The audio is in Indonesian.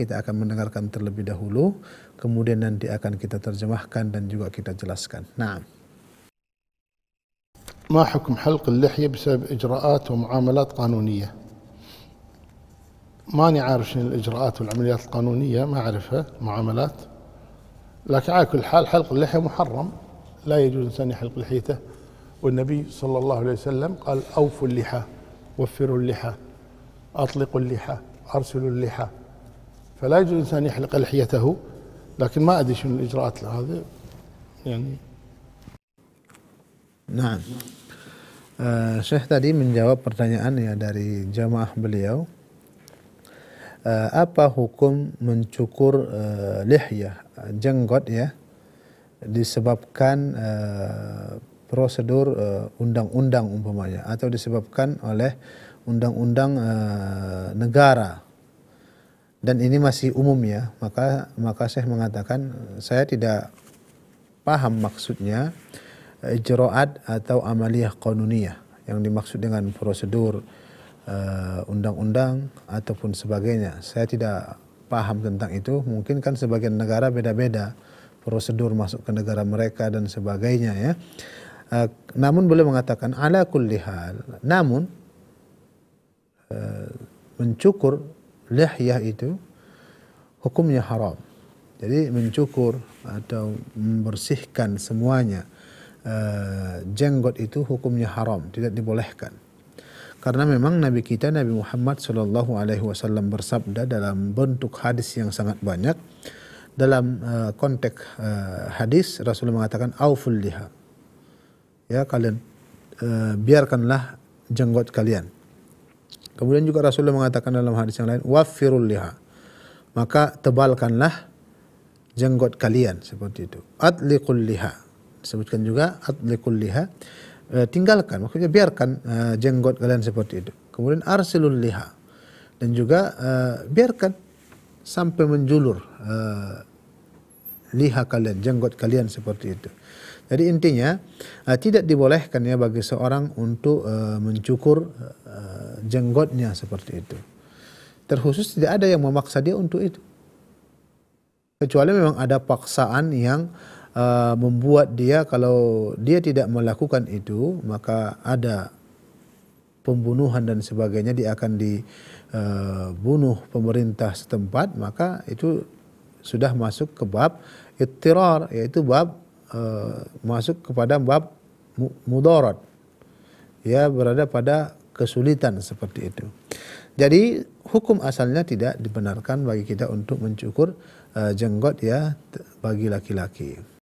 kita akan mendengarkan terlebih dahulu, kemudian nanti akan kita terjemahkan dan juga kita jelaskan. Nah. ما حكم حلق اللحية بسبب إجراءات ومعاملات قانونية ماني عارف شنو الإجراءات والعمليات القانونية ما أعرفها معاملات لكن على كل حال حلق اللحية محرم لا يجوز إنسان يحلق لحيته والنبي صلى الله عليه وسلم قال أوفوا اللحى وفروا اللحى أطلقوا اللحى أرسلوا اللحى فلا يجوز الانسان يحلق لحيته لكن ما ادري شنو الاجراءات هذه يعني نعم uh, Syekh tadi menjawab pertanyaan ya dari jamaah beliau. apa hukum mencukur uh, lihya, jenggot ya, disebabkan uh, prosedur undang-undang uh, umpamanya atau disebabkan oleh undang-undang uh, negara dan ini masih umum ya, maka maka saya mengatakan saya tidak paham maksudnya eh, jeroat atau amaliyah konuniyah yang dimaksud dengan prosedur eh, undang-undang uh, ataupun sebagainya. Saya tidak paham tentang itu. Mungkin kan sebagian negara beda-beda prosedur masuk ke negara mereka dan sebagainya ya. Uh, namun boleh mengatakan ala kulli hal. Namun uh, mencukur lihyah itu hukumnya haram. Jadi mencukur atau membersihkan semuanya uh, jenggot itu hukumnya haram, tidak dibolehkan. Karena memang Nabi kita Nabi Muhammad Shallallahu Alaihi Wasallam bersabda dalam bentuk hadis yang sangat banyak dalam uh, konteks uh, hadis Rasulullah mengatakan auful liha ya kalian uh, biarkanlah jenggot kalian Kemudian juga Rasulullah mengatakan dalam hadis yang lain, wafirul liha. Maka tebalkanlah jenggot kalian seperti itu. Atliqul liha. Sebutkan juga atliqul liha. E, tinggalkan, maksudnya biarkan e, jenggot kalian seperti itu. Kemudian arsilul liha. Dan juga e, biarkan sampai menjulur e, liha kalian, jenggot kalian seperti itu. Jadi intinya uh, tidak dibolehkan ya bagi seorang untuk uh, mencukur uh, jenggotnya seperti itu. Terkhusus tidak ada yang memaksa dia untuk itu. Kecuali memang ada paksaan yang uh, membuat dia kalau dia tidak melakukan itu maka ada pembunuhan dan sebagainya dia akan dibunuh uh, pemerintah setempat maka itu sudah masuk ke bab ittirar yaitu bab e, masuk kepada bab mudarat. Ya berada pada kesulitan seperti itu. Jadi hukum asalnya tidak dibenarkan bagi kita untuk mencukur e, jenggot ya bagi laki-laki.